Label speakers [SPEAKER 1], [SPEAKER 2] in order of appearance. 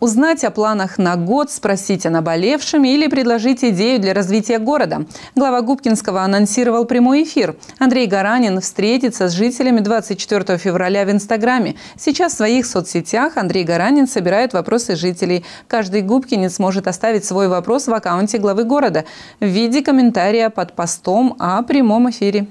[SPEAKER 1] Узнать о планах на год, спросить о наболевшем или предложить идею для развития города. Глава Губкинского анонсировал прямой эфир. Андрей Гаранин встретится с жителями 24 февраля в Инстаграме. Сейчас в своих соцсетях Андрей Гаранин собирает вопросы жителей. Каждый губкинец может оставить свой вопрос в аккаунте главы города в виде комментария под постом о прямом эфире.